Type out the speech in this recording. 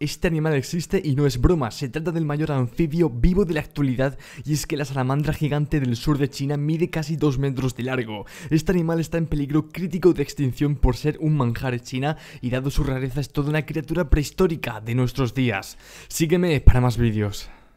Este animal existe y no es broma, se trata del mayor anfibio vivo de la actualidad y es que la salamandra gigante del sur de China mide casi 2 metros de largo. Este animal está en peligro crítico de extinción por ser un manjar china y dado su rareza es toda una criatura prehistórica de nuestros días. Sígueme para más vídeos.